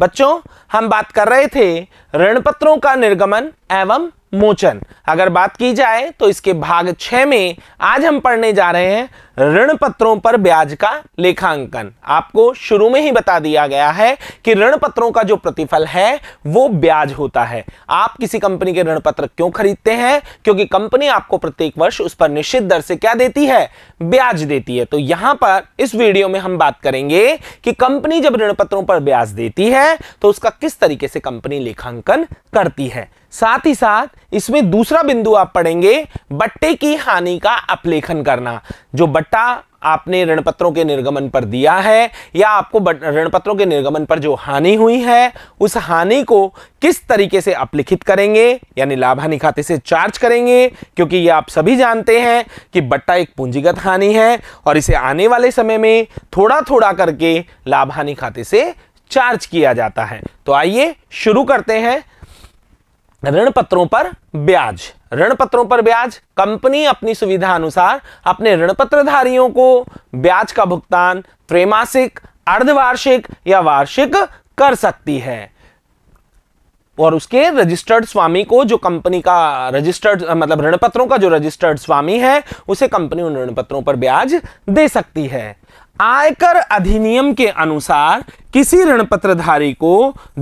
बच्चों हम बात कर रहे थे ऋण पत्रों का निर्गमन एवं मोचन अगर बात की जाए तो इसके भाग छ में आज हम पढ़ने जा रहे हैं ऋण पत्रों पर ब्याज का लेखांकन आपको शुरू में ही बता दिया गया है कि ऋण पत्रों का जो प्रतिफल है वो ब्याज होता है आप किसी कंपनी के ऋण पत्र क्यों खरीदते हैं क्योंकि कंपनी आपको प्रत्येक वर्ष उस पर निश्चित दर से क्या देती है ब्याज देती है तो यहां पर इस वीडियो में हम बात करेंगे कि कंपनी जब ऋण पत्रों पर ब्याज देती है तो उसका किस तरीके से कंपनी लेखांकन करती है साथ ही साथ इसमें दूसरा बिंदु आप पढ़ेंगे बट्टे की हानि का अपलेखन करना जो बट्टे बट्टा आपने ऋण पत्रों के निर्गमन पर दिया है या आपको ऋण पत्रों के निर्गमन पर जो हानि हुई है उस हानि को किस तरीके से अपलिखित करेंगे यानी लाभ हानि खाते से चार्ज करेंगे क्योंकि ये आप सभी जानते हैं कि बट्टा एक पूंजीगत हानि है और इसे आने वाले समय में थोड़ा थोड़ा करके लाभ हानि खाते से चार्ज किया जाता है तो आइए शुरू करते हैं ऋण पत्रों पर ब्याज ऋण पत्रों पर ब्याज कंपनी अपनी सुविधा अनुसार अपने ऋण पत्रधारियों को ब्याज का भुगतान त्रैमासिक अर्धवार्षिक या वार्षिक कर सकती है और उसके रजिस्टर्ड स्वामी को जो कंपनी का रजिस्टर्ड मतलब ऋण पत्रों का जो रजिस्टर्ड स्वामी है उसे कंपनी उन ऋण पत्रों पर ब्याज दे सकती है आयकर अधिनियम के अनुसार किसी ऋण पत्रधारी को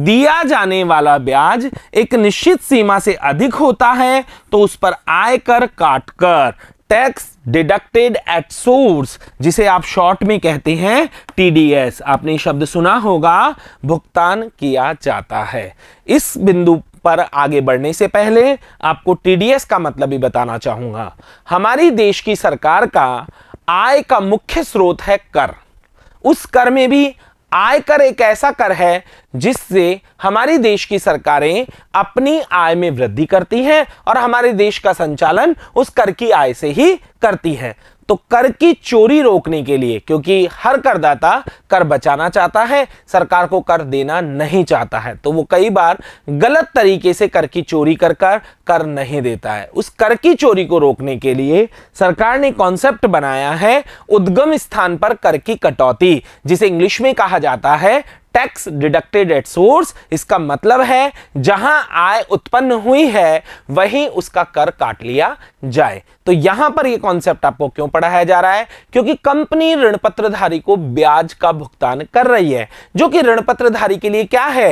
दिया जाने वाला ब्याज एक निश्चित सीमा से अधिक होता है तो उस पर आयकर काटकर टैक्स डिडक्टेड एट सोर्स जिसे आप शॉर्ट में कहते हैं टीडीएस आपने शब्द सुना होगा भुगतान किया जाता है इस बिंदु पर आगे बढ़ने से पहले आपको टीडीएस का मतलब भी बताना चाहूंगा हमारी देश की सरकार का आय का मुख्य स्रोत है कर उस कर में भी आयकर एक ऐसा कर है जिससे हमारे देश की सरकारें अपनी आय में वृद्धि करती हैं और हमारे देश का संचालन उस कर की आय से ही करती हैं तो कर की चोरी रोकने के लिए क्योंकि हर करदाता कर बचाना चाहता है सरकार को कर देना नहीं चाहता है तो वो कई बार गलत तरीके से कर की चोरी कर कर कर नहीं देता है उस कर की चोरी को रोकने के लिए सरकार ने कॉन्सेप्ट बनाया है उद्गम स्थान पर कर की कटौती जिसे इंग्लिश में कहा जाता है टैक्स डिडक्टेड एट सोर्स इसका मतलब है जहां आय उत्पन्न हुई है वहीं उसका कर काट लिया जाए तो यहां पर यह कॉन्सेप्ट आपको क्यों पढ़ाया जा रहा है क्योंकि कंपनी ऋणपत्रधारी को ब्याज का भुगतान कर रही है जो कि ऋण पत्रधारी के लिए क्या है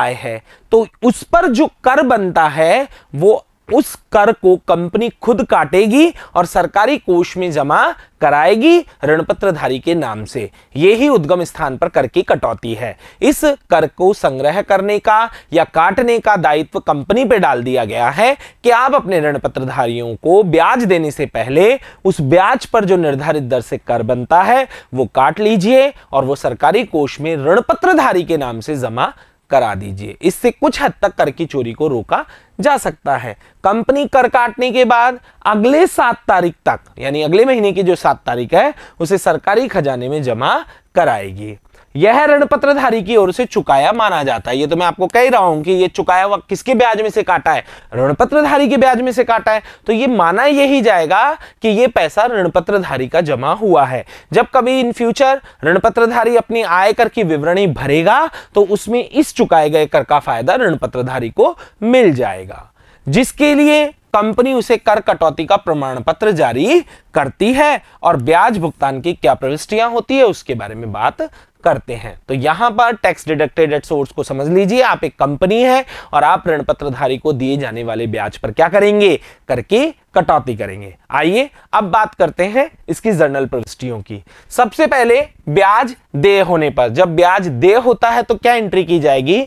आय है तो उस पर जो कर बनता है वो उस कर को कंपनी खुद काटेगी और सरकारी कोष में जमा कराएगी ऋणपत्रधारी के नाम से ये ही उद्गम स्थान पर कर की कटौती है इस कर को संग्रह करने का या काटने का दायित्व कंपनी पर डाल दिया गया है कि आप अपने ऋणपत्रधारियों को ब्याज देने से पहले उस ब्याज पर जो निर्धारित दर से कर बनता है वो काट लीजिए और वो सरकारी कोष में ऋणपत्रधारी के नाम से जमा करा दीजिए इससे कुछ हद तक कर की चोरी को रोका जा सकता है कंपनी कर काटने के बाद अगले सात तारीख तक यानी अगले महीने की जो सात तारीख है उसे सरकारी खजाने में जमा कराएगी यह ऋण पत्रधारी की ओर से चुकाया माना जाता है ये तो मैं आपको कह रहा हूं कि ये चुकाया हुआ किसके ब्याज में से काटा है ऋण पत्रधारी के ब्याज में से काटा है तो ये माना यही जाएगा कि ये पैसा ऋण पत्रधारी का जमा हुआ है जब कभी इन फ्यूचर ऋण पत्रधारी अपनी आयकर की विवरणी भरेगा तो उसमें इस चुकाए गए कर का फायदा ऋण पत्रधारी को मिल जाएगा जिसके लिए कंपनी उसे कर कटौती का प्रमाण पत्र जारी करती है और ब्याज भुगतान की क्या प्रविष्टियां होती है उसके बारे में बात करते हैं तो यहां पर टैक्स डिडक्टेड एट सोर्स को समझ लीजिए आप एक कंपनी है और आप ऋण पत्रधारी को दिए जाने वाले ब्याज पर क्या करेंगे करके कटौती करेंगे आइए अब बात करते हैं इसकी जर्नल प्रविष्टियों की सबसे पहले ब्याज देय होने पर जब ब्याज देय होता है तो क्या एंट्री की जाएगी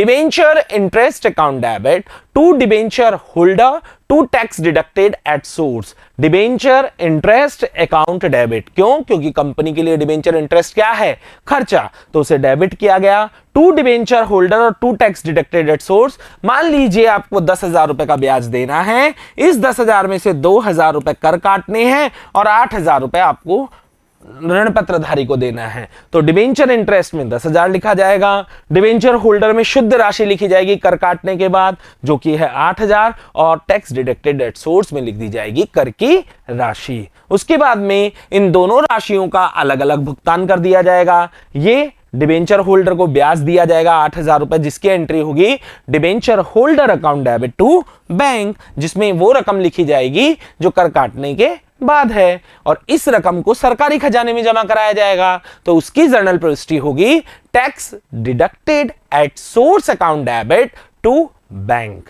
debenture interest account debit to debenture holder to tax deducted at source debenture interest account debit क्यों क्योंकि कंपनी के लिए डिबेंचर इंटरेस्ट क्या है खर्चा तो उसे डेबिट किया गया टू डिबेंचर होल्डर और to tax deducted at source मान लीजिए आपको दस हजार रुपए का ब्याज देना है इस दस हजार में से दो हजार रुपए कर काटने हैं और आठ हजार रुपए आपको ऋण पत्रधारी को देना है तो डिबेंचर इंटरेस्ट में दस हजार लिखा जाएगा डिवेंचर होल्डर में शुद्ध राशि लिखी जाएगी कर काटने के बाद जो कि है आठ हजार और टैक्स डिडक्टेड एट सोर्स में लिख दी जाएगी कर की राशि उसके बाद में इन दोनों राशियों का अलग अलग भुगतान कर दिया जाएगा ये डिबेंचर होल्डर को ब्याज दिया जाएगा आठ हजार रुपए जिसकी एंट्री होगी debenture holder account debit to bank जिसमें वो रकम लिखी जाएगी जो कर काटने के बाद है और इस रकम को सरकारी खजाने में जमा कराया जाएगा तो उसकी जर्नल प्रविष्टि होगी tax deducted at source account debit to bank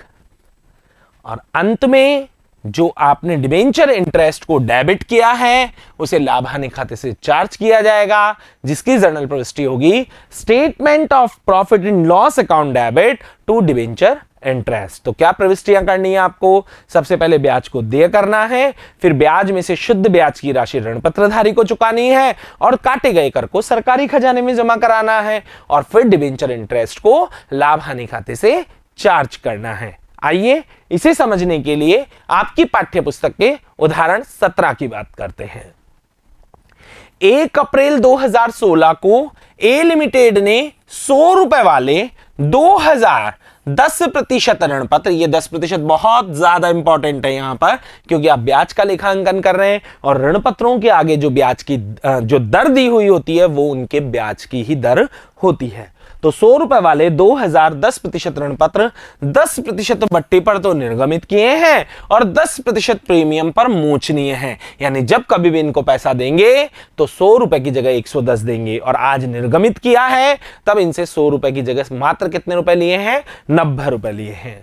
और अंत में जो आपने डिबेंचर इंटरेस्ट को डेबिट किया है उसे लाभाने खाते से चार्ज किया जाएगा जिसकी जर्नल प्रविष्टि होगी statement of profit and loss account debit to debenture interest तो क्या प्रविष्टियां करनी है आपको सबसे पहले ब्याज को दे करना है फिर ब्याज में से शुद्ध ब्याज की राशि पत्रधारी को चुकानी है और काटे गए कर को सरकारी खजाने में जमा कराना है और फिर डिवेंचर इंटरेस्ट को लाभ हानि खाते से चार्ज करना है आइए इसे समझने के लिए आपकी पाठ्य पुस्तक के उदाहरण सत्रह की बात करते हैं एक अप्रैल 2016 को ए लिमिटेड ने सौ रुपए वाले 2000 दस प्रतिशत ऋण पत्र ये दस प्रतिशत बहुत ज्यादा इंपॉर्टेंट है यहां पर क्योंकि आप ब्याज का लेखांकन कर रहे हैं और ऋण पत्रों के आगे जो ब्याज की जो दर दी हुई होती है वो उनके ब्याज की ही दर होती है तो सौ रुपए वाले 2010 प्रतिशत ऋण पत्र दस प्रतिशत भट्टी पर तो निर्गमित किए हैं और 10 प्रतिशत प्रीमियम पर मोचनीय हैं यानी जब कभी भी इनको पैसा देंगे तो सौ रुपए की जगह 110 देंगे और आज निर्गमित किया है तब इनसे सौ रुपए की जगह मात्र कितने रुपए लिए हैं नब्बे रुपए लिए हैं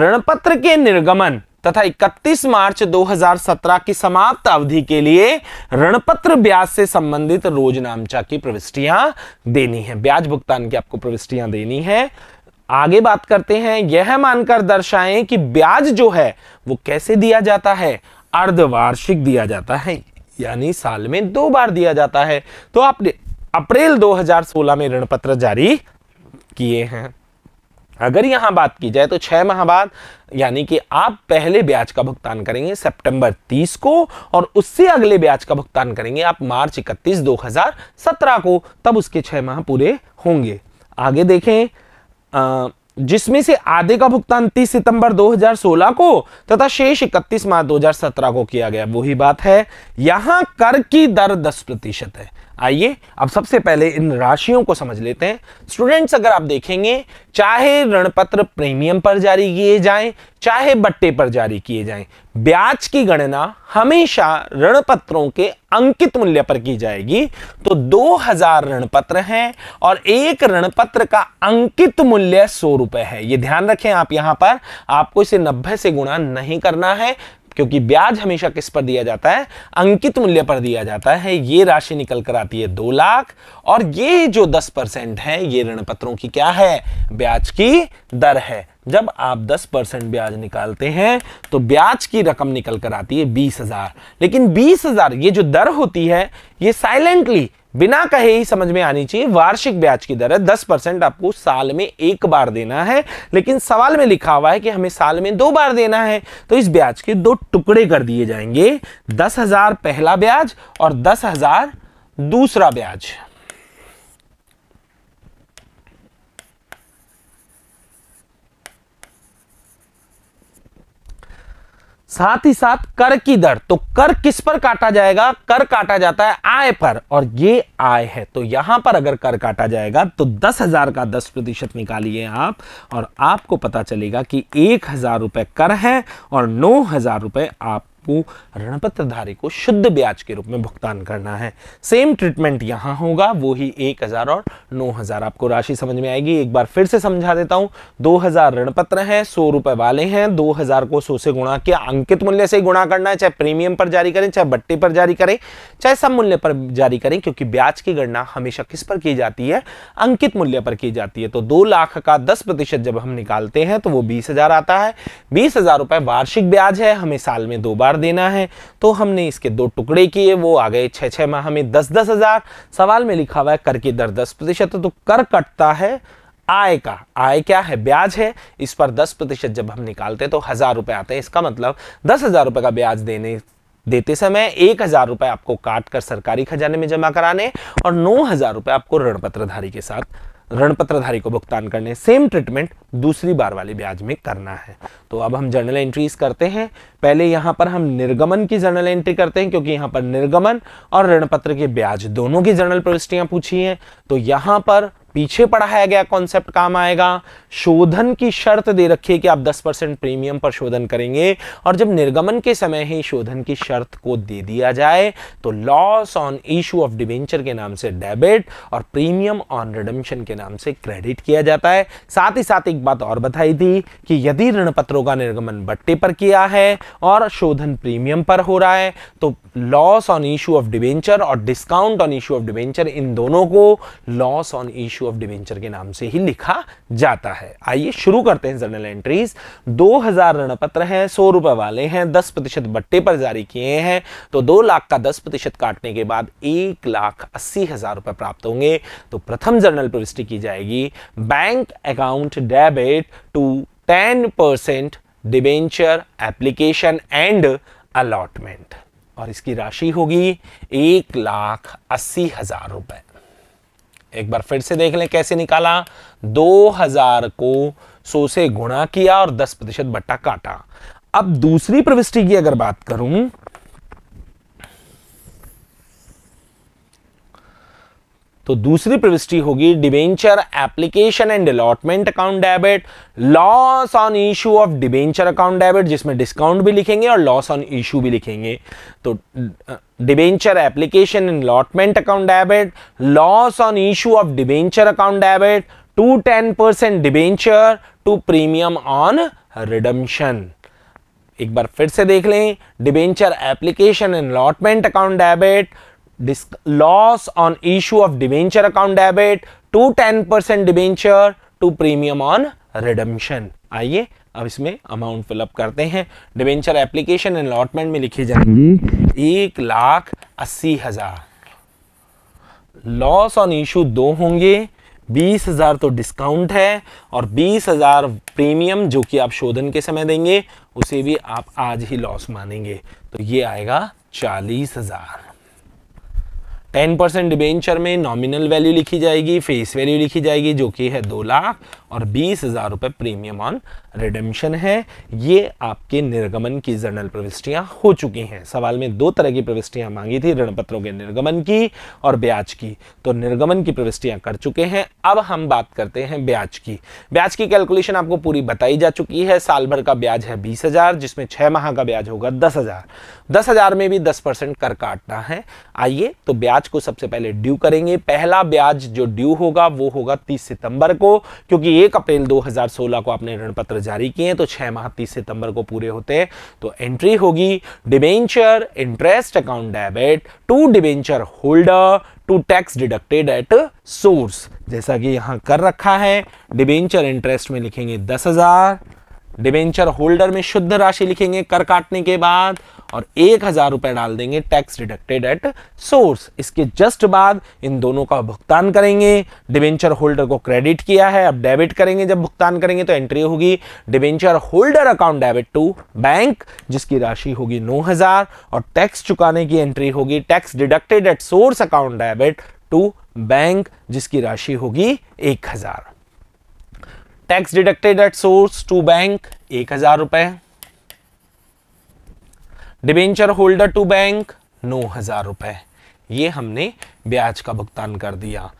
पत्र के निर्गमन तथा 31 मार्च 2017 की समाप्त अवधि के लिए ऋणपत्र ब्याज से संबंधित रोज नामचा की प्रविष्टियां देनी है ब्याज भुगतान की आपको प्रविष्टियां देनी है आगे बात करते हैं यह मानकर दर्शाएं कि ब्याज जो है वो कैसे दिया जाता है अर्धवार्षिक दिया जाता है यानी साल में दो बार दिया जाता है तो आपने अप्रैल 2016 में ऋणपत्र जारी किए हैं अगर यहाँ बात की जाए तो छः माह बाद यानी कि आप पहले ब्याज का भुगतान करेंगे सितंबर 30 को और उससे अगले ब्याज का भुगतान करेंगे आप मार्च 31 2017 को तब उसके छः माह पूरे होंगे आगे देखें जिसमें से आधे का भुगतान 30 सितंबर 2016 को तथा शेष 31 मार्च 2017 को किया गया वही बात है यहां कर की दर 10 प्रतिशत है आइए अब सबसे पहले इन राशियों को समझ लेते हैं स्टूडेंट्स अगर आप देखेंगे चाहे ऋण पत्र प्रीमियम पर जारी किए जाएं चाहे बट्टे पर जारी किए जाएं ब्याज की गणना हमेशा ऋण पत्रों के अंकित मूल्य पर की जाएगी तो 2000 हजार ऋण पत्र हैं और एक ऋण पत्र का अंकित मूल्य सौ रुपए है ये ध्यान रखें आप यहां पर आपको इसे नब्बे से गुणा नहीं करना है क्योंकि ब्याज हमेशा किस पर दिया जाता है अंकित मूल्य पर दिया जाता है ये राशि निकल कर आती है दो लाख और ये जो दस परसेंट है ये ऋण पत्रों की क्या है ब्याज की दर है जब आप दस परसेंट ब्याज निकालते हैं तो ब्याज की रकम निकल कर आती है बीस हजार लेकिन बीस हजार ये जो दर होती है ये साइलेंटली बिना कहे ही समझ में आनी चाहिए वार्षिक ब्याज की दर है दस परसेंट आपको साल में एक बार देना है लेकिन सवाल में लिखा हुआ है कि हमें साल में दो बार देना है तो इस ब्याज के दो टुकड़े कर दिए जाएंगे दस हजार पहला ब्याज और दस हजार दूसरा ब्याज साथ ही साथ कर की दर तो कर किस पर काटा जाएगा कर काटा जाता है आय पर और ये आय है तो यहां पर अगर कर काटा जाएगा तो दस हजार का दस प्रतिशत निकालिए आप और आपको पता चलेगा कि एक हजार रुपए कर है और नौ हजार रुपए आप आपको ऋणपत्रधारी को शुद्ध ब्याज के रूप में भुगतान करना है सेम ट्रीटमेंट यहां होगा वो ही एक हज़ार और नौ हज़ार आपको राशि समझ में आएगी एक बार फिर से समझा देता हूं दो हज़ार पत्र है सौ रुपए वाले हैं दो हज़ार को सौ से गुणा के अंकित मूल्य से गुणा करना है चाहे प्रीमियम पर जारी करें चाहे बट्टे पर जारी करें चाहे सब मूल्य पर जारी करें क्योंकि ब्याज की गणना हमेशा किस पर की जाती है अंकित मूल्य पर की जाती है तो दो लाख का दस प्रतिशत जब हम निकालते हैं तो वो बीस हज़ार आता है बीस हज़ार वार्षिक ब्याज है हमें साल में दो बार हजार देना है तो हमने इसके दो टुकड़े किए वो आ गए छह छह माह में दस दस हज़ार सवाल में लिखा हुआ है कर की दर दस प्रतिशत तो कर कटता है आय का आय क्या है ब्याज है इस पर दस प्रतिशत जब हम निकालते हैं तो हज़ार रुपए आते हैं इसका मतलब दस हज़ार रुपए का ब्याज देने देते समय एक हज़ार रुपए आपको काट कर सरकारी खजाने में जमा कराने और नौ हज़ार रुपए आपको ऋण पत्रधारी के साथ ऋणपत्रधारी को भुगतान करने सेम ट्रीटमेंट दूसरी बार वाले ब्याज में करना है तो अब हम जर्नल एंट्रीज करते हैं पहले यहां पर हम निर्गमन की जर्नल एंट्री करते हैं क्योंकि यहां पर निर्गमन और ऋणपत्र के ब्याज दोनों की जर्नल प्रविष्टियां पूछी हैं तो यहां पर पीछे पढ़ाया गया कॉन्सेप्ट काम आएगा शोधन की शर्त दे रखी है कि आप 10 परसेंट प्रीमियम पर शोधन करेंगे और जब निर्गमन के समय ही शोधन की शर्त को दे दिया जाए तो loss on issue of debenture के नाम से डेबिट और प्रीमियम ऑन रिडम्शन के नाम से क्रेडिट किया जाता है साथ ही साथ एक बात और बताई थी कि यदि ऋण पत्रों का निर्गमन बट्टे पर किया है और शोधन प्रीमियम पर हो रहा है तो loss on issue of debenture और discount on issue of debenture इन दोनों को loss on issue issue of debenture के नाम से ही लिखा जाता है आइए शुरू करते हैं जर्नल एंट्रीज 2000 पत्र है सौ रुपए वाले हैं 10 प्रतिशत बट्टे पर जारी किए हैं तो दो लाख का 10 प्रतिशत काटने के बाद एक लाख अस्सी हजार रुपए प्राप्त होंगे तो प्रथम जर्नल प्रविष्टि की जाएगी bank account debit to ten percent debenture application and allotment और इसकी राशि होगी एक लाख अस्सी हजार रुपए एक बार फिर से देख लें कैसे निकाला 2000 को 100 से गुणा किया और 10 प्रतिशत बट्टा काटा अब दूसरी प्रविष्टि की अगर बात करूं तो दूसरी प्रविष्टि होगी debenture application and allotment account debit loss on issue of debenture account debit जिसमें डिस्काउंट भी लिखेंगे और लॉस ऑन इशू भी लिखेंगे तो debenture application and allotment account debit loss on issue of debenture account debit to ten percent debenture to premium on redemption एक बार फिर से देख लें debenture application and allotment account debit loss on issue of debenture account debit to 10 percent debenture to premium on redemption आइए अब इसमें amount fill up करते हैं डिबेंचर एप्लीकेशन अलॉटमेंट में लिखी जाएंगी एक लाख अस्सी हजार लॉस ऑन इशू दो होंगे बीस हजार तो डिस्काउंट है और बीस हजार प्रीमियम जो कि आप शोधन के समय देंगे उसे भी आप आज ही लॉस मानेंगे तो ये आएगा चालीस हजार टेन परसेंट डिबेंचर में नॉमिनल वैल्यू लिखी जाएगी फेस वैल्यू लिखी जाएगी जो कि है दो लाख और बीस हज़ार रुपए प्रीमियम ऑन रिडेम्शन है ये आपके निर्गमन की जर्नल प्रविष्टियां हो चुकी हैं सवाल में दो तरह की प्रविष्टियां मांगी थी ऋण पत्रों के निर्गमन की और ब्याज की तो निर्गमन की प्रविष्टियां कर चुके हैं अब हम बात करते हैं ब्याज की ब्याज की कैलकुलेशन आपको पूरी बताई जा चुकी है साल भर का ब्याज है बीस हज़ार जिसमें छह माह का ब्याज होगा दस हज़ार दस हज़ार में भी दस परसेंट कर काटना है आइए तो ब्याज को सबसे पहले ड्यू करेंगे पहला ब्याज जो ड्यू होगा वो होगा तीस सितंबर को क्योंकि एक अप्रैल 2016 को आपने ऋण पत्र जारी किए तो छह माह तीस सितंबर को पूरे होते हैं तो एंट्री होगी debenture interest account debit to debenture holder to tax deducted at source जैसा कि यहां कर रखा है डिबेंचर इंटरेस्ट में लिखेंगे दस हजार डिबेंचर होल्डर में शुद्ध राशि लिखेंगे कर काटने के बाद और एक हजार रुपए डाल देंगे टैक्स डिडक्टेड एट सोर्स इसके जस्ट बाद इन दोनों का भुगतान करेंगे डिबेंचर होल्डर को क्रेडिट किया है अब डेबिट करेंगे जब भुगतान करेंगे तो एंट्री होगी debenture holder account debit to bank जिसकी राशि होगी नौ हजार और टैक्स चुकाने की एंट्री होगी tax deducted at source account debit to bank जिसकी राशि होगी एक हजार tax deducted at source to bank एक हजार रुपए डिबेंचर होल्डर टू बैंक नौ हजार रुपए ये हमने ब्याज का भुगतान कर दिया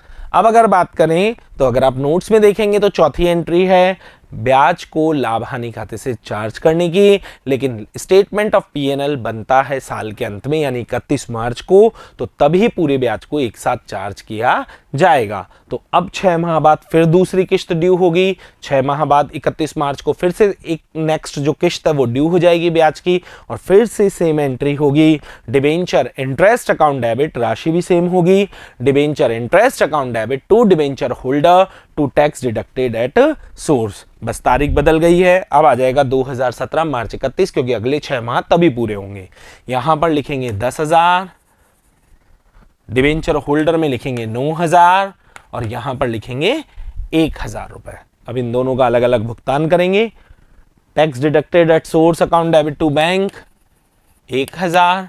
अब अगर बात करें तो अगर आप नोट्स में देखेंगे तो चौथी एंट्री है ब्याज को लाभ हानि खाते से चार्ज करने की लेकिन स्टेटमेंट ऑफ पीएनएल बनता है साल के अंत में यानी इकतीस मार्च को तो तभी पूरे ब्याज को एक साथ चार्ज किया जाएगा तो अब छः माह बाद फिर दूसरी किश्त ड्यू होगी छः माह बाद 31 मार्च को फिर से एक नेक्स्ट जो किश्त है वो ड्यू हो जाएगी ब्याज की और फिर से सेम एंट्री होगी डिबेंचर इंटरेस्ट अकाउंट डेबिट राशि भी सेम होगी debenture interest account debit to debenture holder to tax deducted at source बस तारीख बदल गई है अब आ जाएगा 2017 मार्च इकतीस क्योंकि अगले छः माह तभी पूरे होंगे यहाँ पर लिखेंगे दस हज़ार डिवेंचर होल्डर में लिखेंगे नौ हजार और यहां पर लिखेंगे एक हजार रुपए अब इन दोनों का अलग अलग भुगतान करेंगे tax deducted at source account debit to bank एक हजार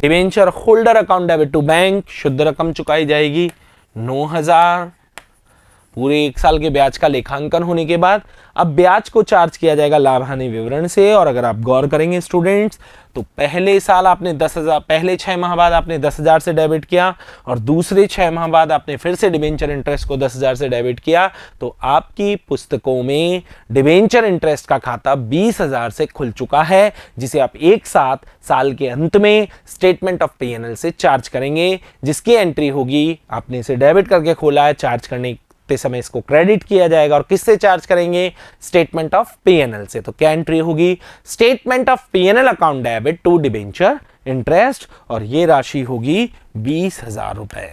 debenture holder account debit to bank शुद्ध रकम चुकाई जाएगी नौ हजार पूरे एक साल के ब्याज का लेखांकन होने के बाद अब ब्याज को चार्ज किया जाएगा लाभ हानि विवरण से और अगर आप गौर करेंगे स्टूडेंट्स तो पहले साल आपने दस हज़ार पहले छः माह बाद आपने दस हज़ार से डेबिट किया और दूसरे छः माह बाद आपने फिर से डिवेंचर इंटरेस्ट को दस हज़ार से डेबिट किया तो आपकी पुस्तकों में डिबेंचर इंटरेस्ट का खाता बीस हज़ार से खुल चुका है जिसे आप एक साथ साल के अंत में स्टेटमेंट ऑफ पी से चार्ज करेंगे जिसकी एंट्री होगी आपने इसे डेबिट करके खोला है चार्ज करने करते समय इसको क्रेडिट किया जाएगा और किससे चार्ज करेंगे स्टेटमेंट ऑफ पीएनएल से तो क्या एंट्री होगी statement of PNL account debit to debenture interest और ये राशि होगी बीस हजार रुपए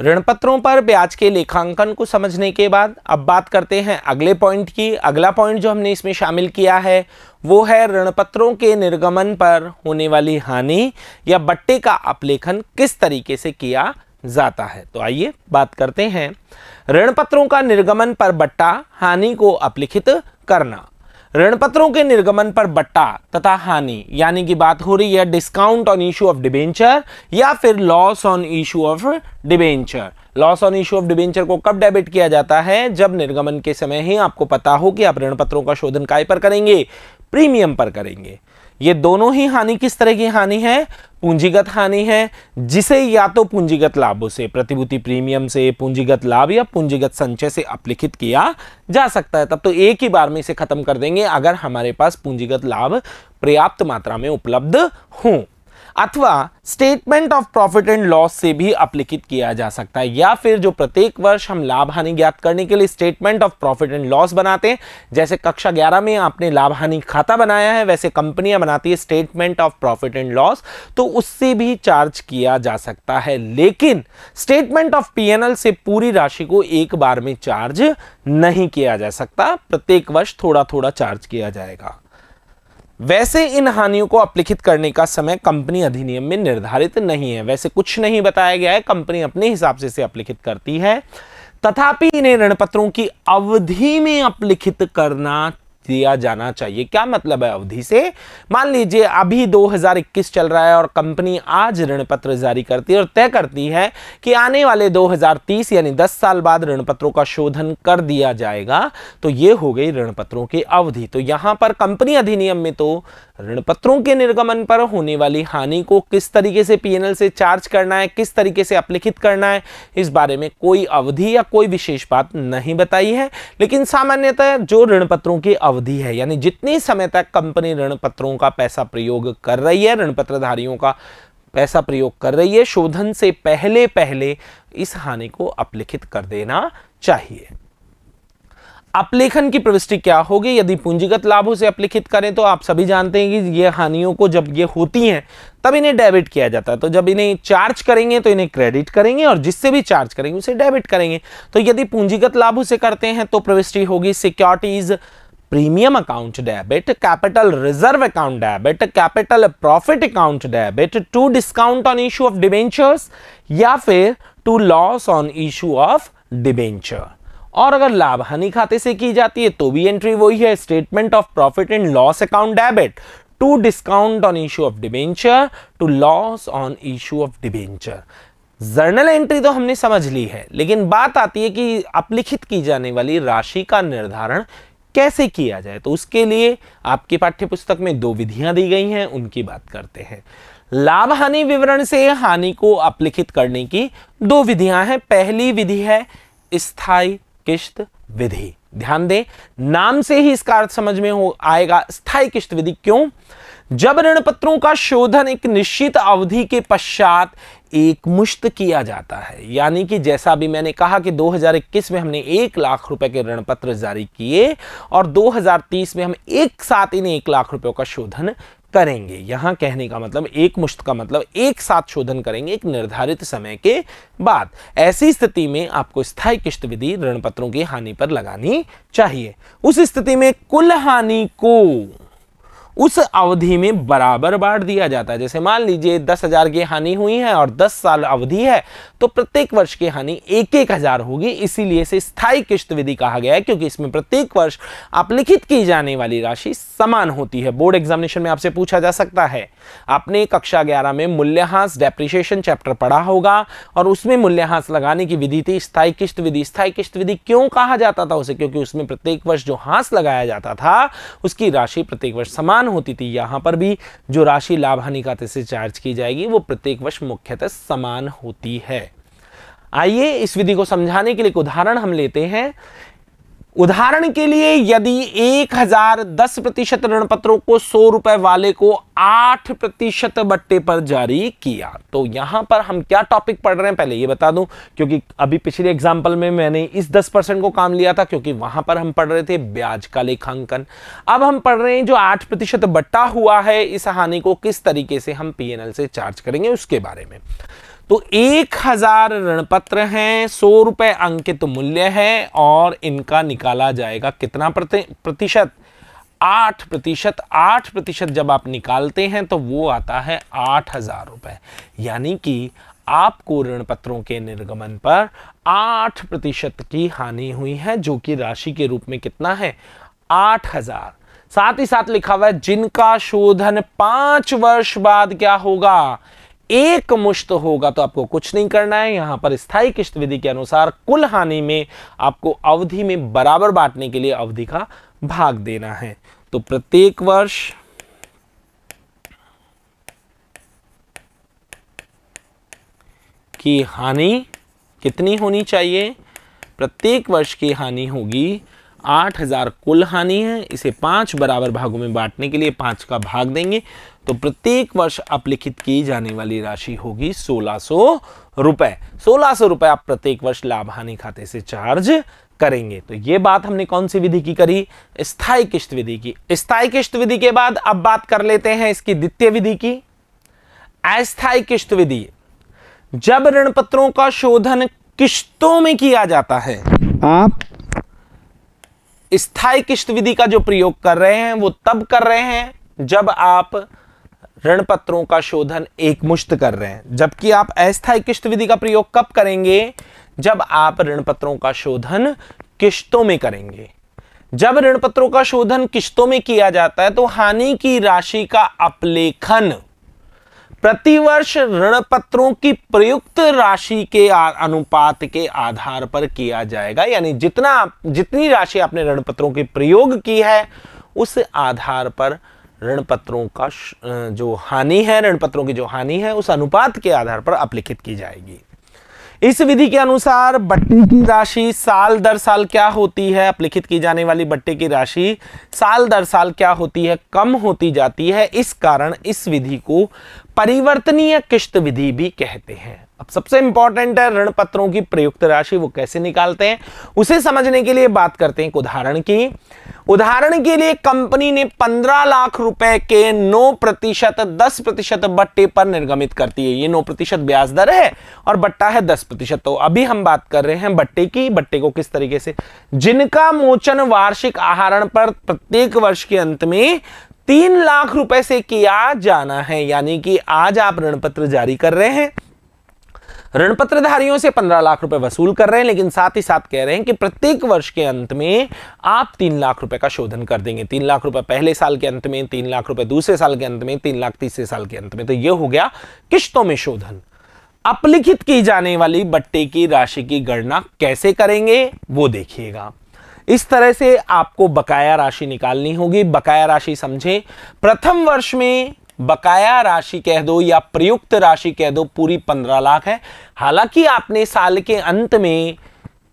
ऋण पत्रों पर ब्याज के लेखांकन को समझने के बाद अब बात करते हैं अगले पॉइंट की अगला पॉइंट जो हमने इसमें शामिल किया है वो है ऋणपत्रों के निर्गमन पर होने वाली हानि या बट्टे का अपलेखन किस तरीके से किया जाता है तो आइए बात करते हैं ऋणपत्रों का निर्गमन पर बट्टा हानि को अपलिखित करना ऋणपत्रों के निर्गमन पर बट्टा तथा हानि यानी कि बात हो रही है discount on issue of debenture या फिर loss on issue of debenture loss on issue of debenture को कब डेबिट किया जाता है जब निर्गमन के समय ही आपको पता हो कि आप ऋण पत्रों का शोधन काय पर करेंगे प्रीमियम पर करेंगे ये दोनों ही हानि किस तरह की हानि है पूंजीगत हानि है जिसे या तो पूंजीगत लाभों से प्रतिभूति प्रीमियम से पूंजीगत लाभ या पूंजीगत संचय से अपलिखित किया जा सकता है तब तो एक ही बार में इसे खत्म कर देंगे अगर हमारे पास पूंजीगत लाभ पर्याप्त मात्रा में उपलब्ध हों अथवा statement of profit and loss से भी अपलिखित किया जा सकता है या फिर जो प्रत्येक वर्ष हम लाभ हानि ज्ञात करने के लिए statement of profit and loss बनाते हैं जैसे कक्षा 11 में आपने लाभ हानि खाता बनाया है वैसे कंपनियां बनाती है statement of profit and loss तो उससे भी चार्ज किया जा सकता है लेकिन स्टेटमेंट ऑफ पी से पूरी राशि को एक बार में चार्ज नहीं किया जा सकता प्रत्येक वर्ष थोड़ा थोड़ा चार्ज किया जाएगा वैसे इन हानियों को अपलिखित करने का समय कंपनी अधिनियम में निर्धारित नहीं है वैसे कुछ नहीं बताया गया है कंपनी अपने हिसाब से इसे अपलिखित करती है तथापि इन्हें ऋणपत्रों की अवधि में अपलिखित करना दिया जाना चाहिए क्या मतलब है अवधि से मान लीजिए अभी 2021 चल रहा है और कंपनी आज ऋण पत्र जारी करती है और तय करती है कि आने वाले 2030 यानी 10 साल बाद ऋण पत्रों का शोधन कर दिया जाएगा तो ये हो गई ऋण पत्रों की अवधि तो यहां पर कंपनी अधिनियम में तो ऋण पत्रों के निर्गमन पर होने वाली हानि को किस तरीके से पीएनएल से चार्ज करना है किस तरीके से अपलिखित करना है इस बारे में कोई अवधि या कोई विशेष बात नहीं बताई है लेकिन सामान्यतः जो ऋण पत्रों की अवधि है यानी जितनी समय तक कंपनी ऋण पत्रों का पैसा प्रयोग कर रही है ऋण पत्रधारियों का पैसा प्रयोग कर रही है शोधन से पहले पहले इस हानि को अपलिखित कर देना चाहिए अपलेखन की प्रविष्टि क्या होगी यदि पूंजीगत लाभों से अपलिखित करें तो आप सभी जानते हैं कि ये हानियों को जब ये होती हैं तब इन्हें डेबिट किया जाता है तो जब इन्हें चार्ज करेंगे तो इन्हें क्रेडिट करेंगे और जिससे भी चार्ज करेंगे उसे डेबिट करेंगे तो यदि पूंजीगत लाभों से करते हैं तो प्रविष्टि होगी securities premium account debit capital reserve account debit capital profit account debit to discount on issue of debentures या फिर to loss on issue of debenture और अगर लाभ हानि खाते से की जाती है तो भी एंट्री वही है statement of profit and loss account debit to discount on issue of debenture to loss on issue of debenture journal entry तो हमने समझ ली है लेकिन बात आती है कि अपलिखित की जाने वाली राशि का निर्धारण कैसे किया जाए तो उसके लिए आपकी पाठ्यपुस्तक में दो विधियां दी गई हैं उनकी बात करते हैं लाभ हानि विवरण से हानि को अपलिखित करने की दो विधियां हैं पहली विधि है स्थायी किश्त विधि ध्यान दें नाम से ही इसका अर्थ समझ में हो आएगा स्थायी किश्त विधि क्यों जब ऋण पत्रों का शोधन एक निश्चित अवधि के पश्चात एक मुश्त किया जाता है यानी कि जैसा भी मैंने कहा कि 2021 में हमने एक लाख रुपए के ऋण पत्र जारी किए और 2030 में हम एक साथ इन एक लाख रुपयों का शोधन करेंगे यहां कहने का मतलब एक मुश्त का मतलब एक साथ शोधन करेंगे एक निर्धारित समय के बाद ऐसी स्थिति में आपको स्थायी किश्त विधि पत्रों की हानि पर लगानी चाहिए उस स्थिति में कुल हानि को उस अवधि में बराबर बांट दिया जाता है जैसे मान लीजिए दस हजार की हानि हुई है और दस साल अवधि है तो प्रत्येक वर्ष की हानि एक एक हजार होगी इसीलिए इसे स्थायी किश्त विधि कहा गया है क्योंकि इसमें प्रत्येक वर्ष आप लिखित की जाने वाली राशि समान होती है बोर्ड एग्जामिनेशन में आपसे पूछा जा सकता है आपने कक्षा ग्यारह में मूल्यहास डेप्रिशिएशन चैप्टर पढ़ा होगा और उसमें मूल्यहास लगाने की विधि थी स्थायी किश्त विधि स्थायी किश्त विधि क्यों कहा जाता था उसे क्योंकि उसमें प्रत्येक वर्ष जो हास लगाया जाता था उसकी राशि प्रत्येक वर्ष समान भुगतान होती थी यहां पर भी जो राशि लाभ हानि खाते से चार्ज की जाएगी वो प्रत्येक वर्ष मुख्यतः समान होती है आइए इस विधि को समझाने के लिए एक उदाहरण हम लेते हैं उदाहरण के लिए यदि एक हजार दस प्रतिशत ऋण पत्रों को सौ रुपए वाले को आठ प्रतिशत बट्टे पर जारी किया तो यहां पर हम क्या टॉपिक पढ़ रहे हैं पहले ये बता दूं क्योंकि अभी पिछले एग्जाम्पल में मैंने इस दस परसेंट को काम लिया था क्योंकि वहां पर हम पढ़ रहे थे ब्याज का लेखांकन अब हम पढ़ रहे हैं जो आठ प्रतिशत बट्टा हुआ है इस हानि को किस तरीके से हम पी से चार्ज करेंगे उसके बारे में तो एक हजार ऋणपत्र है सौ रुपए अंकित मूल्य है और इनका निकाला जाएगा कितना प्रतिशत आठ प्रतिशत आठ प्रतिशत जब आप निकालते हैं तो वो आता है आठ हजार रुपए यानी कि आपको ऋण पत्रों के निर्गमन पर आठ प्रतिशत की हानि हुई है जो कि राशि के रूप में कितना है आठ हजार साथ ही साथ लिखा हुआ है जिनका शोधन पांच वर्ष बाद क्या होगा एक मुश्त होगा तो आपको कुछ नहीं करना है यहां पर स्थायी किश्त विधि के अनुसार कुल हानि में आपको अवधि में बराबर बांटने के लिए अवधि का भाग देना है तो प्रत्येक वर्ष की हानि कितनी होनी चाहिए प्रत्येक वर्ष की हानि होगी आठ हजार कुल हानि है इसे पांच बराबर भागों में बांटने के लिए पांच का भाग देंगे तो प्रत्येक वर्ष आप लिखित की जाने वाली राशि होगी सोलह सो रुपए सोलह सो रुपए आप प्रत्येक वर्ष लाभ हानि खाते से चार्ज करेंगे तो ये बात हमने कौन सी विधि की करी स्थायी किश्त विधि की स्थायी किश्त विधि के बाद अब बात कर लेते हैं इसकी द्वितीय विधि की अस्थायी किश्त विधि जब ऋण पत्रों का शोधन किश्तों में किया जाता है आप स्थायी किश्त विधि का जो प्रयोग कर रहे हैं वो तब कर रहे हैं जब आप ऋण पत्रों का शोधन एकमुश्त कर रहे हैं जबकि आप अस्थायी किश्त विधि का प्रयोग कब करेंगे जब आप ऋण पत्रों का शोधन किश्तों में करेंगे जब ऋण पत्रों का शोधन किश्तों में किया जाता है तो हानि की राशि का अपलेखन प्रतिवर्ष ऋण पत्रों की प्रयुक्त राशि के अनुपात के आधार पर किया जाएगा यानी जितना जितनी राशि आपने ऋण पत्रों की प्रयोग की है उस आधार पर ऋण पत्रों का जो हानि है ऋण पत्रों की जो हानि है उस अनुपात के आधार पर अपलिखित की जाएगी इस विधि के अनुसार बट्टे की राशि साल दर साल क्या होती है अपलिखित की जाने वाली बट्टे की राशि साल दर साल क्या होती है कम होती जाती है इस कारण इस विधि को परिवर्तनीय किश्त विधि भी कहते हैं अब सबसे इंपॉर्टेंट है ऋण पत्रों की प्रयुक्त राशि वो कैसे निकालते हैं उसे समझने के लिए बात करते हैं एक उदाहरण की उदाहरण के लिए कंपनी ने 15 लाख रुपए के 9 प्रतिशत दस प्रतिशत बट्टे पर निर्गमित करती है ये 9 प्रतिशत ब्याज दर है और बट्टा है 10 प्रतिशत तो अभी हम बात कर रहे हैं बट्टे की बट्टे को किस तरीके से जिनका मोचन वार्षिक आहरण पर प्रत्येक वर्ष के अंत में तीन लाख रुपए से किया जाना है यानी कि आज आप ऋण पत्र जारी कर रहे हैं पत्रधारियों से पंद्रह लाख रुपए वसूल कर रहे हैं लेकिन साथ ही साथ कह रहे हैं कि प्रत्येक वर्ष के अंत में आप तीन लाख रुपए का शोधन कर देंगे तीन लाख रुपए पहले साल के अंत में तीन लाख रुपए दूसरे साल के अंत में तीन लाख तीसरे साल के अंत में तो यह हो गया किश्तों में शोधन अपलिखित की जाने वाली बट्टे की राशि की गणना कैसे करेंगे वो देखिएगा इस तरह से आपको बकाया राशि निकालनी होगी बकाया राशि समझें प्रथम वर्ष में बकाया राशि कह दो या प्रयुक्त राशि कह दो पूरी पंद्रह लाख है हालांकि आपने साल के अंत में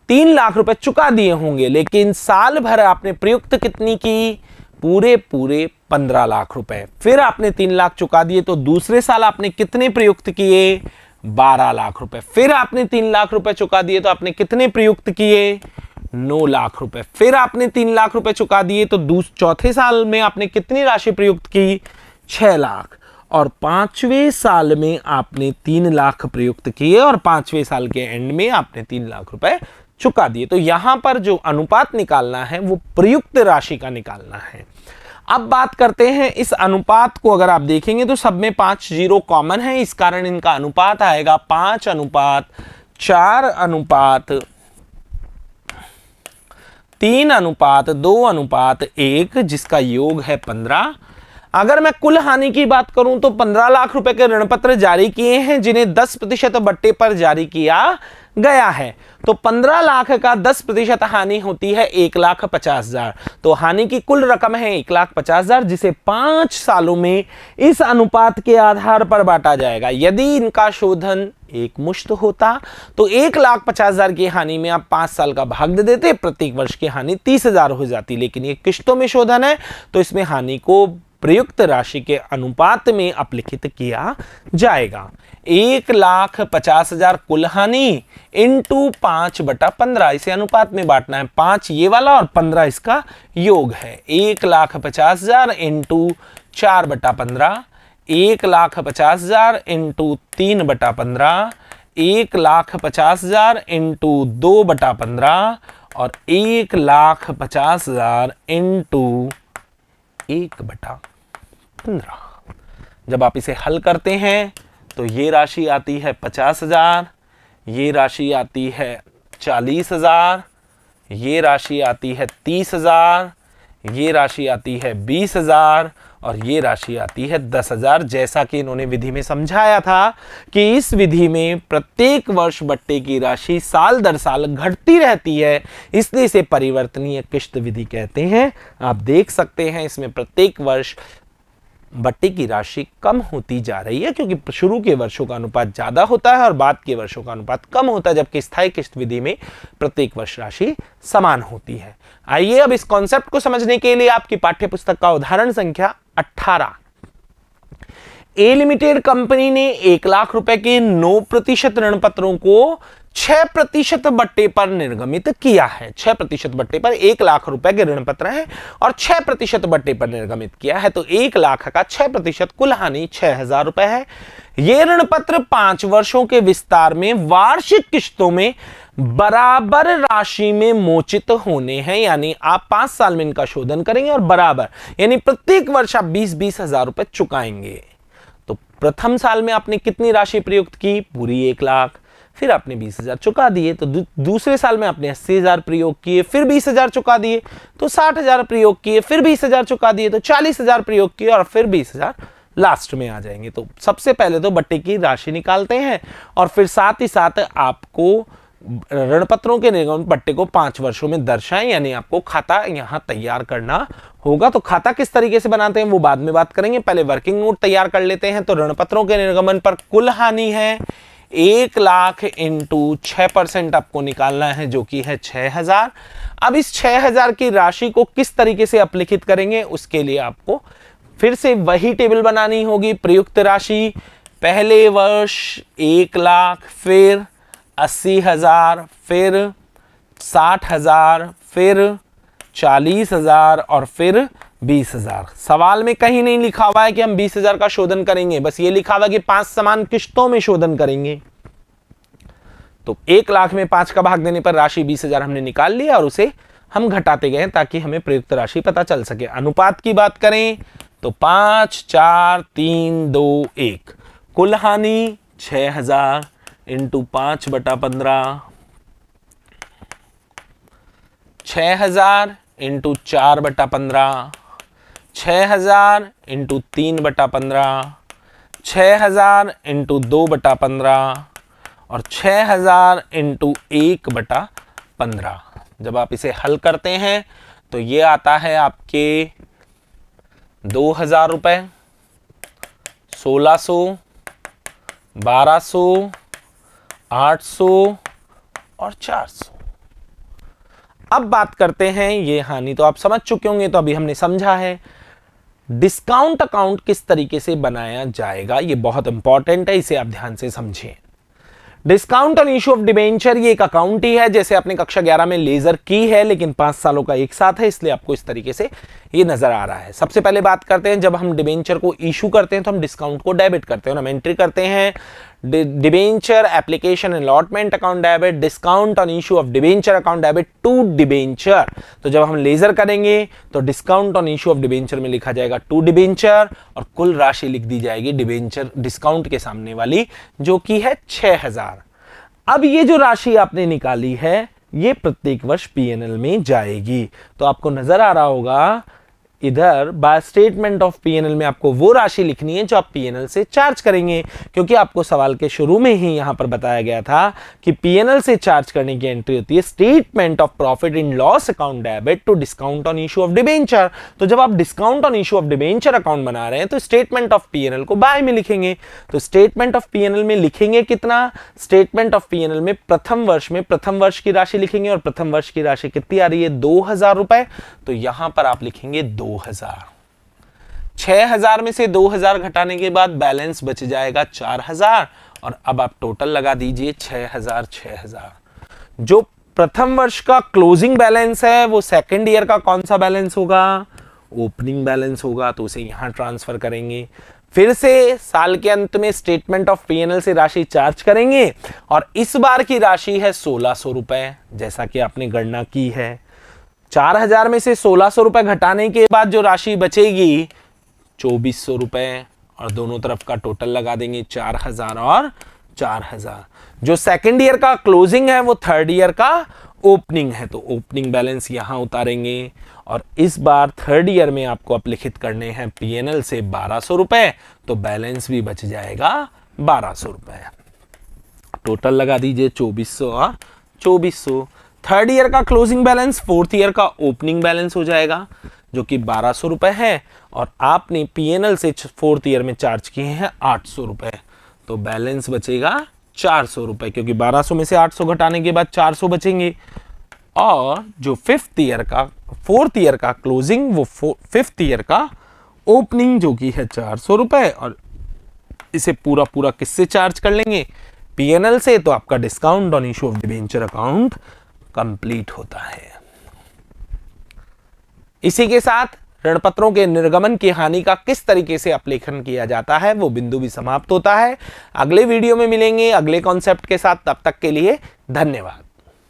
तीन लाख रुपए चुका दिए होंगे लेकिन साल भर आपने प्रयुक्त कितनी की पूरे पूरे पंद्रह लाख रुपए फिर आपने तीन लाख चुका दिए तो दूसरे साल आपने कितने प्रयुक्त किए बारह लाख रुपए फिर आपने तीन लाख रुपए चुका दिए तो आपने कितने प्रयुक्त किए नौ लाख रुपए फिर आपने तीन लाख रुपए चुका दिए तो चौथे साल में आपने कितनी राशि प्रयुक्त की छः लाख और पांचवें साल में आपने तीन लाख प्रयुक्त किए और पांचवें साल के एंड में आपने तीन लाख रुपए चुका दिए तो यहां पर जो अनुपात निकालना है वो प्रयुक्त राशि का निकालना है अब बात करते हैं इस अनुपात को अगर आप देखेंगे तो सब में पांच जीरो कॉमन है इस कारण इनका अनुपात आएगा पांच अनुपात चार अनुपात तीन अनुपात दो अनुपात एक जिसका योग है पंद्रह अगर मैं कुल हानि की बात करूं तो 15 लाख रुपए के ऋण पत्र जारी किए हैं जिन्हें 10 प्रतिशत बट्टे पर जारी किया गया है तो 15 लाख का 10 प्रतिशत हानि होती है एक लाख पचास हजार तो हानि की कुल रकम है एक लाख पचास हजार जिसे पांच सालों में इस अनुपात के आधार पर बांटा जाएगा यदि इनका शोधन एक मुश्त होता तो एक लाख पचास हजार की हानि में आप पांच साल का भाग दे देते प्रत्येक वर्ष की हानि तीस हजार हो जाती लेकिन ये किश्तों में शोधन है तो इसमें हानि को प्रयुक्त राशि के अनुपात में अपलिखित किया जाएगा एक लाख पचास हजार कुलहानि इंटू पांच बटा पंद्रह इसे अनुपात में बांटना है पांच ये वाला और पंद्रह इसका योग है एक लाख पचास हजार इंटू चार बटा पंद्रह एक लाख पचास हजार इंटू तीन बटा पंद्रह एक लाख पचास हजार इंटू दो बटा पंद्रह और एक लाख पचास हजार इंटू एक बटा पंद्रह जब आप इसे हल करते हैं तो ये राशि आती है पचास हज़ार ये राशि आती है चालीस हज़ार ये राशि आती है तीस हज़ार ये राशि आती है बीस हज़ार और ये राशि आती है दस हज़ार जैसा कि इन्होंने विधि में समझाया था कि इस विधि में प्रत्येक वर्ष बट्टे की राशि साल दर साल घटती रहती है इसलिए इसे परिवर्तनीय किश्त विधि कहते हैं आप देख सकते हैं इसमें प्रत्येक वर्ष बट्टे की राशि कम होती जा रही है क्योंकि शुरू के वर्षों का अनुपात ज़्यादा होता है और बाद के वर्षों का अनुपात कम होता है जबकि स्थायी किस्त विधि में प्रत्येक वर्ष राशि समान होती है आइए अब इस कॉन्सेप्ट को समझने के लिए आपकी पाठ्य पुस्तक का उदाहरण संख्या अठारह ए लिमिटेड कंपनी ने एक लाख रुपए के नौ प्रतिशत ऋण पत्रों को छह प्रतिशत बट्टे पर निर्गमित किया है छह प्रतिशत बट्टे पर एक लाख रुपए के ऋण पत्र है और छह प्रतिशत बट्टे पर निर्गमित किया है तो एक लाख का छह प्रतिशत कुल हानि छह हजार रुपए है यह ऋण पत्र पांच वर्षों के विस्तार में वार्षिक किश्तों में बराबर राशि में मोचित होने हैं यानी आप पांच साल में इनका शोधन करेंगे और बराबर यानी प्रत्येक वर्ष आप बीस बीस हजार रुपए चुकाएंगे तो प्रथम साल में आपने कितनी राशि प्रयुक्त की पूरी एक लाख फिर आपने बीस हज़ार चुका दिए तो दू, दूसरे साल में आपने अस्सी हज़ार प्रयोग किए फिर बीस हज़ार चुका दिए तो साठ हज़ार प्रयोग किए फिर बीस हज़ार चुका दिए तो चालीस हज़ार प्रयोग किए और फिर बीस हज़ार लास्ट में आ जाएंगे तो सबसे पहले तो बट्टे की राशि निकालते हैं और फिर साथ ही साथ आपको पत्रों के निर्गम पट्टे को पांच वर्षों में दर्शाएं यानी आपको खाता यहाँ तैयार करना होगा तो खाता किस तरीके से बनाते हैं वो बाद में बात करेंगे पहले वर्किंग नोट तैयार कर लेते हैं तो पत्रों के निर्गमन पर कुल हानि है एक लाख इंटू छः परसेंट आपको निकालना है जो कि है छः हज़ार अब इस छः हज़ार की राशि को किस तरीके से अपलिखित करेंगे उसके लिए आपको फिर से वही टेबल बनानी होगी प्रयुक्त राशि पहले वर्ष एक लाख फिर अस्सी हज़ार फिर साठ हज़ार फिर चालीस हज़ार और फिर बीस हजार सवाल में कहीं नहीं लिखा हुआ है कि हम बीस हजार का शोधन करेंगे बस ये लिखा हुआ कि पांच समान किश्तों में शोधन करेंगे तो एक लाख में पांच का भाग देने पर राशि बीस हजार हमने निकाल लिया और उसे हम घटाते गए ताकि हमें प्रयुक्त राशि पता चल सके अनुपात की बात करें तो पांच चार तीन दो एक कुल हानि छ हजार इंटू पांच बटा पंद्रह छह हजार इंटू चार बटा पंद्रह छः हज़ार इंटू तीन बटा पंद्रह छः हज़ार इंटू दो बटा पंद्रह और छ हज़ार इंटू एक बटा पंद्रह जब आप इसे हल करते हैं तो ये आता है आपके दो हज़ार रुपये सोलह सौ बारह सौ आठ सौ और चार सौ अब बात करते हैं ये हानि तो आप समझ चुके होंगे तो अभी हमने समझा है डिस्काउंट अकाउंट किस तरीके से बनाया जाएगा ये बहुत इंपॉर्टेंट है इसे आप ध्यान से समझें discount on issue of debenture ये एक अकाउंट ही है जैसे आपने कक्षा ग्यारह में लेजर की है लेकिन पांच सालों का एक साथ है इसलिए आपको इस तरीके से ये नजर आ रहा है सबसे पहले बात करते हैं जब हम डिबेंचर को इशू करते हैं तो हम डिस्काउंट को डेबिट करते हैं और हम एंट्री करते हैं debenture application allotment account debit discount on issue of debenture account debit to debenture तो जब हम लेजर करेंगे तो discount on issue of debenture में लिखा जाएगा टू डिबेंचर और कुल राशि लिख दी जाएगी डिबेंचर डिस्काउंट के सामने वाली जो कि है 6000 अब ये जो राशि आपने निकाली है ये प्रत्येक वर्ष पीएनएल में जाएगी तो आपको नजर आ रहा होगा इधर बाय स्टेटमेंट ऑफ पीएनएल में आपको वो राशि लिखनी है जो आप पीएनएल से चार्ज करेंगे क्योंकि आपको सवाल के शुरू में ही यहां पर बताया गया था कि पीएनएल से चार्ज करने की एंट्री होती है statement of profit and loss account debit to discount on issue of debenture तो जब आप discount on issue of debenture account बना रहे हैं तो स्टेटमेंट ऑफ पीएनएल को बाय में लिखेंगे तो स्टेटमेंट ऑफ पीएनएल में लिखेंगे कितना स्टेटमेंट ऑफ पीएनएल में प्रथम वर्ष में प्रथम वर्ष की राशि लिखेंगे और प्रथम वर्ष की राशि कितनी आ रही है दो हजार रुपए तो यहां पर आप लिखेंगे दो हजार छः हजार में से दो हजार घटाने के बाद बैलेंस बच जाएगा चार हजार और अब आप टोटल लगा दीजिए छः हजार छः हजार जो प्रथम वर्ष का क्लोजिंग बैलेंस है वो सेकेंड ईयर का कौन सा बैलेंस होगा ओपनिंग बैलेंस होगा तो उसे यहां ट्रांसफर करेंगे फिर से साल के अंत में स्टेटमेंट ऑफ पीएनएल से राशि चार्ज करेंगे और इस बार की राशि है सोलह सौ रुपए जैसा कि आपने गणना की है चार हजार में से सोलह सौ रुपए घटाने के बाद जो राशि बचेगी चौबीस सौ रुपए और दोनों तरफ का टोटल लगा देंगे चार हजार और चार हजार जो सेकेंड ईयर का क्लोजिंग है वो थर्ड ईयर का ओपनिंग है तो ओपनिंग बैलेंस यहां उतारेंगे और इस बार थर्ड ईयर में आपको अपलिखित करने हैं पीएनएल से बारह सौ रुपए तो बैलेंस भी बच जाएगा बारह सौ रुपए टोटल लगा दीजिए चौबीस सौ और चौबीस सौ थर्ड ईयर का क्लोजिंग बैलेंस फोर्थ ईयर का ओपनिंग बैलेंस हो जाएगा जो कि बारह सौ रुपये है और आपने पीएनएल से फोर्थ ईयर में चार्ज किए हैं आठ सौ रुपये तो बैलेंस बचेगा चार सौ रुपये क्योंकि बारह सौ में से आठ सौ घटाने के बाद चार सौ बचेंगे और जो फिफ्थ ईयर का फोर्थ ईयर का क्लोजिंग वो फिफ्थ ईयर का ओपनिंग जो कि है चार सौ रुपये और इसे पूरा पूरा किससे चार्ज कर लेंगे पीएनएल से तो आपका discount on issue of debenture account complete होता है इसी के साथ पत्रों के निर्गमन की हानि का किस तरीके से अपलेखन किया जाता है वो बिंदु भी समाप्त होता है अगले वीडियो में मिलेंगे अगले कॉन्सेप्ट के साथ तब तक के लिए धन्यवाद